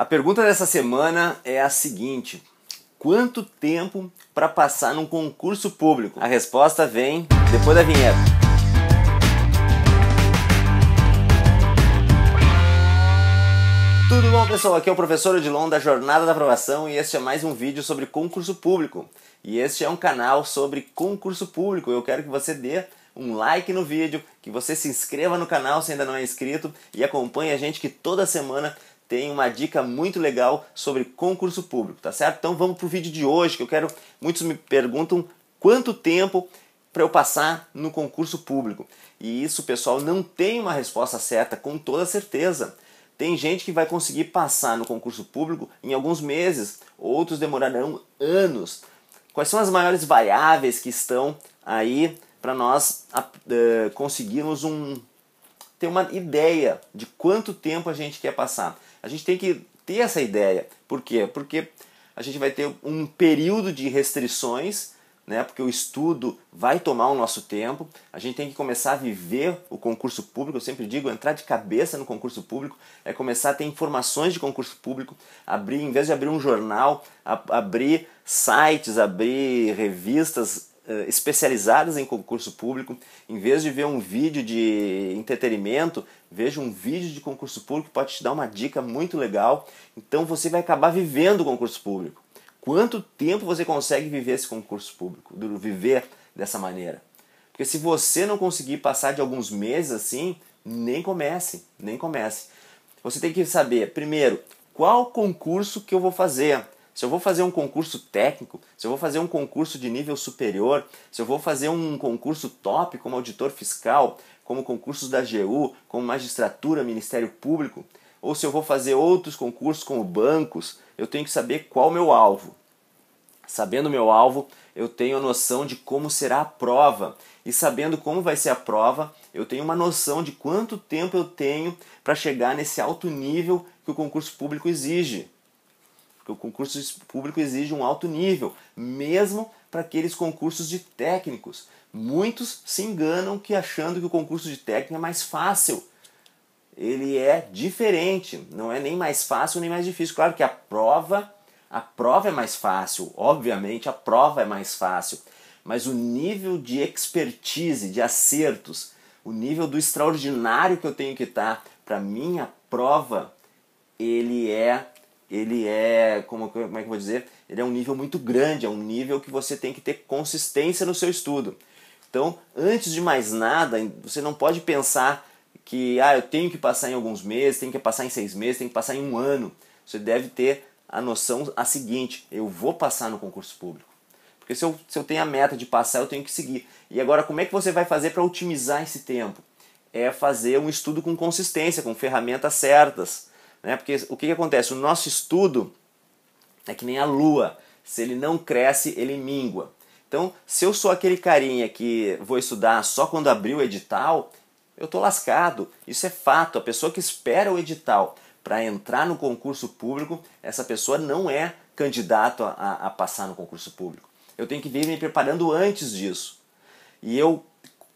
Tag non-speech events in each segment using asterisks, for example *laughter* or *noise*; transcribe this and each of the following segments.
A pergunta dessa semana é a seguinte: quanto tempo para passar num concurso público? A resposta vem depois da vinheta. Tudo bom, pessoal? Aqui é o professor Odilon da Jornada da Aprovação e este é mais um vídeo sobre concurso público. E este é um canal sobre concurso público. Eu quero que você dê um like no vídeo, que você se inscreva no canal se ainda não é inscrito e acompanhe a gente que toda semana tem uma dica muito legal sobre concurso público, tá certo? Então vamos pro vídeo de hoje que eu quero. Muitos me perguntam quanto tempo para eu passar no concurso público. E isso, pessoal, não tem uma resposta certa, com toda certeza. Tem gente que vai conseguir passar no concurso público em alguns meses, outros demorarão anos. Quais são as maiores variáveis que estão aí para nós uh, conseguirmos um, ter uma ideia de quanto tempo a gente quer passar? A gente tem que ter essa ideia. Por quê? Porque a gente vai ter um período de restrições, né? Porque o estudo vai tomar o nosso tempo. A gente tem que começar a viver o concurso público. Eu sempre digo, entrar de cabeça no concurso público é começar a ter informações de concurso público, abrir, em vez de abrir um jornal, abrir sites, abrir revistas, eh, especializadas em concurso público, em vez de ver um vídeo de entretenimento, veja um vídeo de concurso público que pode te dar uma dica muito legal. Então você vai acabar vivendo o concurso público. Quanto tempo você consegue viver esse concurso público? Viver dessa maneira? Porque se você não conseguir passar de alguns meses assim, nem comece, nem comece. Você tem que saber, primeiro, qual concurso que eu vou fazer? se eu vou fazer um concurso técnico, se eu vou fazer um concurso de nível superior, se eu vou fazer um concurso top como auditor fiscal, como concursos da GU, como magistratura, Ministério Público, ou se eu vou fazer outros concursos como bancos, eu tenho que saber qual o meu alvo. Sabendo o meu alvo, eu tenho a noção de como será a prova. E sabendo como vai ser a prova, eu tenho uma noção de quanto tempo eu tenho para chegar nesse alto nível que o concurso público exige porque o concurso público exige um alto nível, mesmo para aqueles concursos de técnicos. Muitos se enganam que achando que o concurso de técnico é mais fácil. Ele é diferente, não é nem mais fácil nem mais difícil. Claro que a prova, a prova é mais fácil, obviamente a prova é mais fácil, mas o nível de expertise, de acertos, o nível do extraordinário que eu tenho que estar para minha prova, ele é ele é, como, como é que eu vou dizer? Ele é um nível muito grande, é um nível que você tem que ter consistência no seu estudo. Então, antes de mais nada, você não pode pensar que ah, eu tenho que passar em alguns meses, tenho que passar em seis meses, tenho que passar em um ano. Você deve ter a noção a seguinte: eu vou passar no concurso público. Porque se eu, se eu tenho a meta de passar, eu tenho que seguir. E agora, como é que você vai fazer para otimizar esse tempo? É fazer um estudo com consistência, com ferramentas certas. Né? Porque o que, que acontece? O nosso estudo é que nem a lua. Se ele não cresce, ele mingua. Então, se eu sou aquele carinha que vou estudar só quando abrir o edital, eu estou lascado. Isso é fato. A pessoa que espera o edital para entrar no concurso público, essa pessoa não é candidata a, a, passar no concurso público. Eu tenho que vir me preparando antes disso. E eu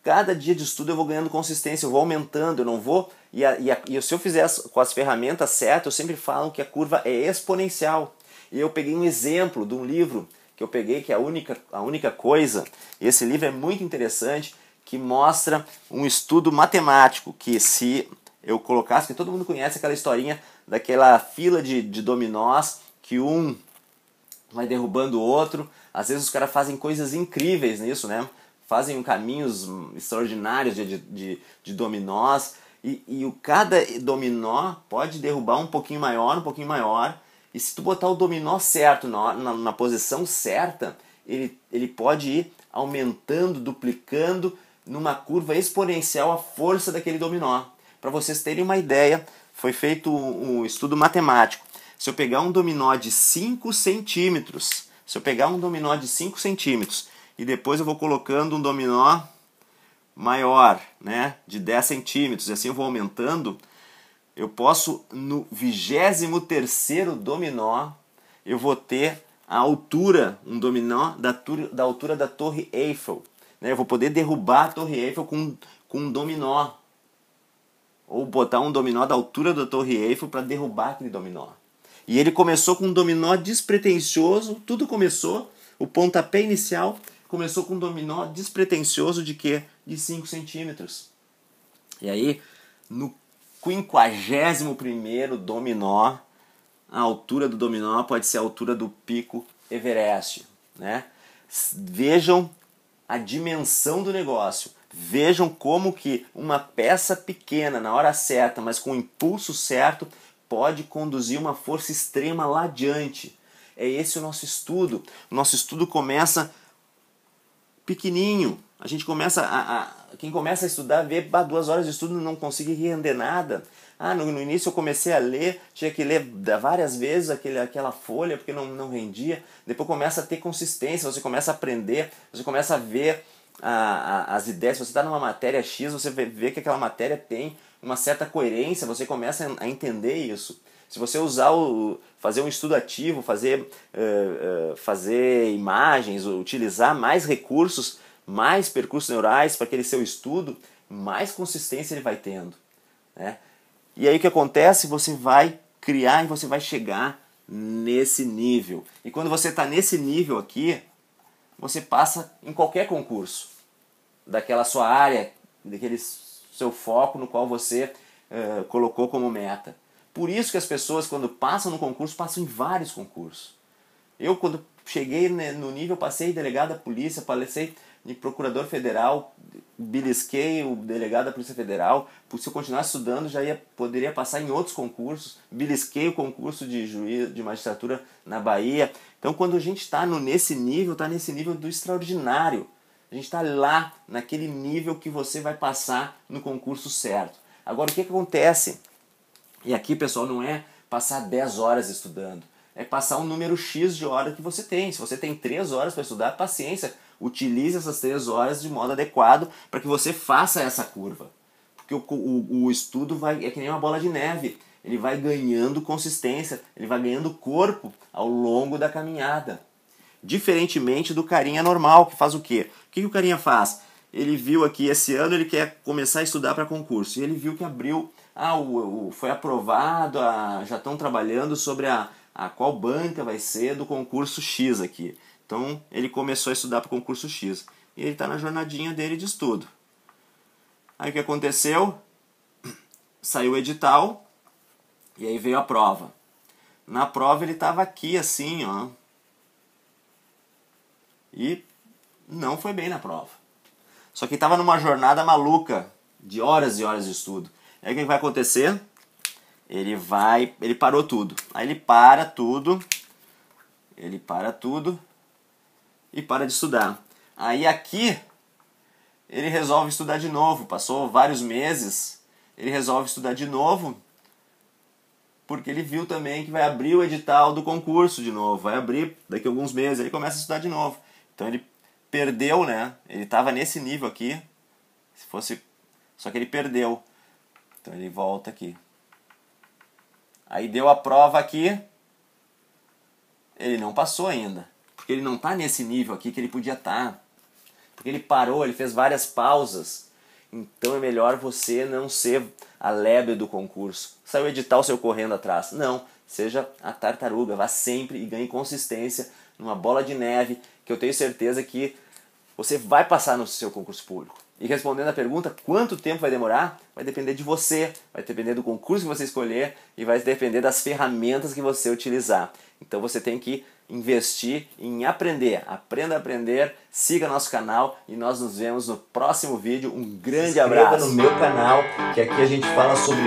cada dia de estudo eu vou ganhando consistência, eu vou aumentando, eu não vou. E, a, e, a, e se eu fizer as, com as ferramentas certas, eu sempre falo que a curva é exponencial. E eu peguei um exemplo de um livro que eu peguei, que é a única, a única coisa. Esse livro é muito interessante, que mostra um estudo matemático. Que se eu colocasse, que todo mundo conhece aquela historinha daquela fila de, de dominós que um vai derrubando o outro. Às vezes os caras fazem coisas incríveis nisso, né? fazem caminhos extraordinários de, de, de dominós, e, e o, cada dominó pode derrubar um pouquinho maior, um pouquinho maior, e se tu botar o dominó certo, na, na, na posição certa, ele, ele pode ir aumentando, duplicando, numa curva exponencial a força daquele dominó. Para vocês terem uma ideia, foi feito um estudo matemático. Se eu pegar um dominó de 5 centímetros, se eu pegar um dominó de 5 centímetros e depois eu vou colocando um dominó maior, né, de 10 centímetros, e assim eu vou aumentando, eu posso no 23º dominó, eu vou ter a altura, um dominó da, da altura da Torre Eiffel. Né? Eu vou poder derrubar a Torre Eiffel com, com um dominó. Ou botar um dominó da altura da Torre Eiffel para derrubar aquele dominó. E ele começou com um dominó despretensioso, tudo começou, o pontapé inicial começou com um dominó despretensioso de quê? De 5 centímetros. E aí, no 51 dominó, a altura do dominó pode ser a altura do pico Everest. Né? Vejam a dimensão do negócio. Vejam como que uma peça pequena, na hora certa, mas com o impulso certo, pode conduzir uma força extrema lá adiante. É esse o nosso estudo. O nosso estudo começa pequenininho. A gente começa a, a quem começa a estudar vê bah, duas horas de estudo não consegue render nada. Ah, no, no, início eu comecei a ler, tinha que ler várias vezes aquele, aquela folha porque não, não rendia. Depois começa a ter consistência, você começa a aprender, você começa a ver a, a, as ideias. você está numa matéria X, você vê, vê que aquela matéria tem uma certa coerência, você começa a entender isso. Se você usar o fazer um estudo ativo, fazer, uh, uh, fazer imagens, utilizar mais recursos, mais percursos neurais para aquele seu estudo, mais consistência ele vai tendo. Né? E aí o que acontece? Você vai criar e você vai chegar nesse nível. E quando você está nesse nível aqui, você passa em qualquer concurso daquela sua área, daquele seu foco no qual você uh, colocou como meta. Por isso que as pessoas, quando passam no concurso, passam em vários concursos. Eu, quando cheguei né, no nível, passei delegado da polícia, passei de procurador federal, bilisquei o delegado da Polícia Federal. Se eu continuasse estudando, já ia, poderia passar em outros concursos. Bilisquei o concurso de juiz, de magistratura na Bahia. Então, quando a gente está nesse nível, está nesse nível do extraordinário. A gente está lá, naquele nível que você vai passar no concurso certo. Agora, o que, que acontece? E aqui, pessoal, não é passar 10 horas estudando, é passar um número X de horas que você tem. Se você tem 3 horas para estudar, paciência, utilize essas 3 horas de modo adequado para que você faça essa curva. Porque o, o, o estudo vai, é que nem uma bola de neve, ele vai ganhando consistência, ele vai ganhando corpo ao longo da caminhada. Diferentemente do carinha normal, que faz o quê? O que, que o carinha faz? ele viu aqui, esse ano ele quer começar a estudar para concurso. E ele viu que abriu, ah, o, o foi aprovado, a, já estão trabalhando sobre a, a qual banca vai ser do concurso X aqui. Então ele começou a estudar para o concurso X. E ele está na jornadinha dele de estudo. Aí o que aconteceu? *clears throat* Saiu o edital e aí veio a prova. Na prova ele estava aqui assim, ó. E não foi bem na prova. Só que estava numa jornada maluca de horas e horas de estudo. E aí o que vai acontecer? Ele vai, ele parou tudo. Aí ele para tudo, ele para tudo e para de estudar. Aí aqui ele resolve estudar de novo. Passou vários meses, ele resolve estudar de novo porque ele viu também que vai abrir o edital do concurso de novo, vai abrir daqui a alguns meses, ele começa a estudar de novo. Então ele perdeu, né? Ele estava nesse nível aqui. Se fosse. Só que ele perdeu. Então ele volta aqui. Aí deu a prova aqui. Ele não passou ainda. Porque ele não está nesse nível aqui que ele podia estar. Tá. Porque ele parou, ele fez várias pausas. Então é melhor você não ser a lebre do concurso. Saiu editar o seu correndo atrás. Não, seja a tartaruga, vá sempre e ganhe consistência numa bola de neve que eu tenho certeza que você vai passar no seu concurso público. E respondendo à pergunta, quanto tempo vai demorar? Vai depender de você, vai depender do concurso que você escolher e vai depender das ferramentas que você utilizar. Então você tem que investir em aprender. Aprenda a aprender, siga nosso canal e nós nos vemos no próximo vídeo. Um grande abraço. no meu canal, que aqui a gente fala sobre.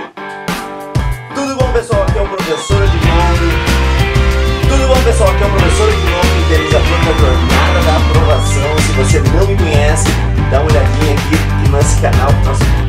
Tudo bom, pessoal? Aqui é o professor Edmundo. Tudo bom, pessoal? Aqui é o professor Guilherme, idealizador da Jornada da Aprovação. Se você não me conhece, dá uma olhadinha aqui no nosso canal, nosso